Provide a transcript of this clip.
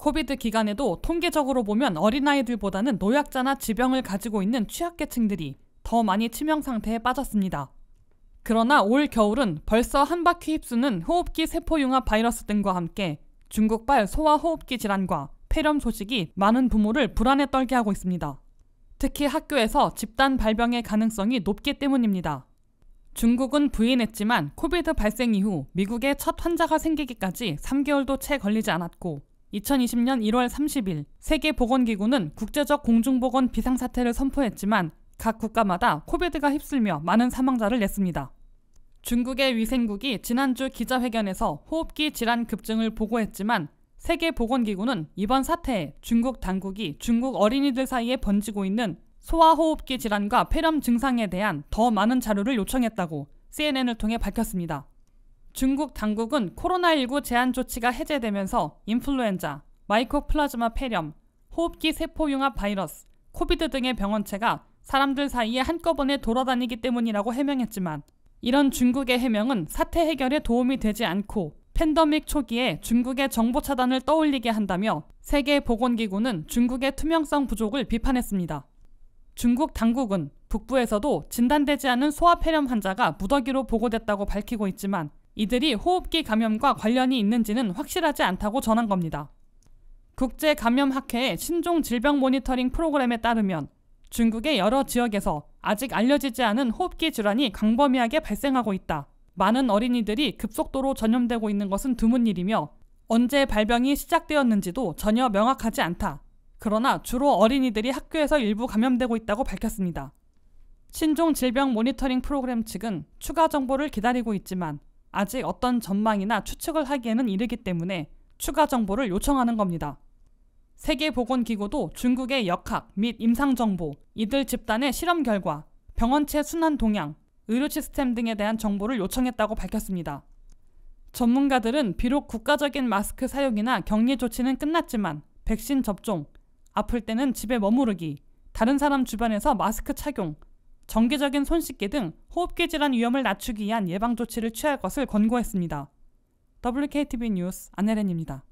코비드 기간에도 통계적으로 보면 어린아이들보다는 노약자나 지병을 가지고 있는 취약계층들이 더 많이 치명 상태에 빠졌습니다. 그러나 올 겨울은 벌써 한 바퀴 휩쓰는 호흡기 세포융합 바이러스 등과 함께 중국발 소화호흡기 질환과 폐렴 소식이 많은 부모를 불안에 떨게 하고 있습니다. 특히 학교에서 집단 발병의 가능성이 높기 때문입니다. 중국은 부인했지만 코비드 발생 이후 미국에 첫 환자가 생기기까지 3개월도 채 걸리지 않았고 2020년 1월 30일 세계보건기구는 국제적 공중보건 비상사태를 선포했지만 각 국가마다 코비드가 휩쓸며 많은 사망자를 냈습니다. 중국의 위생국이 지난주 기자회견에서 호흡기 질환 급증을 보고했지만 세계보건기구는 이번 사태에 중국 당국이 중국 어린이들 사이에 번지고 있는 소아호흡기 질환과 폐렴 증상에 대한 더 많은 자료를 요청했다고 CNN을 통해 밝혔습니다. 중국 당국은 코로나19 제한 조치가 해제되면서 인플루엔자, 마이코플라즈마 폐렴, 호흡기 세포융합 바이러스, 코비드 등의 병원체가 사람들 사이에 한꺼번에 돌아다니기 때문이라고 해명했지만 이런 중국의 해명은 사태 해결에 도움이 되지 않고 팬더믹 초기에 중국의 정보 차단을 떠올리게 한다며 세계보건기구는 중국의 투명성 부족을 비판했습니다. 중국 당국은 북부에서도 진단되지 않은 소아폐렴 환자가 무더기로 보고됐다고 밝히고 있지만 이들이 호흡기 감염과 관련이 있는지는 확실하지 않다고 전한 겁니다. 국제감염학회의 신종 질병 모니터링 프로그램에 따르면 중국의 여러 지역에서 아직 알려지지 않은 호흡기 질환이 광범위하게 발생하고 있다. 많은 어린이들이 급속도로 전염되고 있는 것은 드문 일이며 언제 발병이 시작되었는지도 전혀 명확하지 않다. 그러나 주로 어린이들이 학교에서 일부 감염되고 있다고 밝혔습니다. 신종 질병 모니터링 프로그램 측은 추가 정보를 기다리고 있지만 아직 어떤 전망이나 추측을 하기에는 이르기 때문에 추가 정보를 요청하는 겁니다. 세계보건기구도 중국의 역학 및 임상정보, 이들 집단의 실험 결과, 병원체 순환 동향, 의료 시스템 등에 대한 정보를 요청했다고 밝혔습니다. 전문가들은 비록 국가적인 마스크 사용이나 격리 조치는 끝났지만 백신 접종, 아플 때는 집에 머무르기, 다른 사람 주변에서 마스크 착용, 정기적인 손씻기 등 호흡기 질환 위험을 낮추기 위한 예방 조치를 취할 것을 권고했습니다. WKTV 뉴스 안혜렌입니다.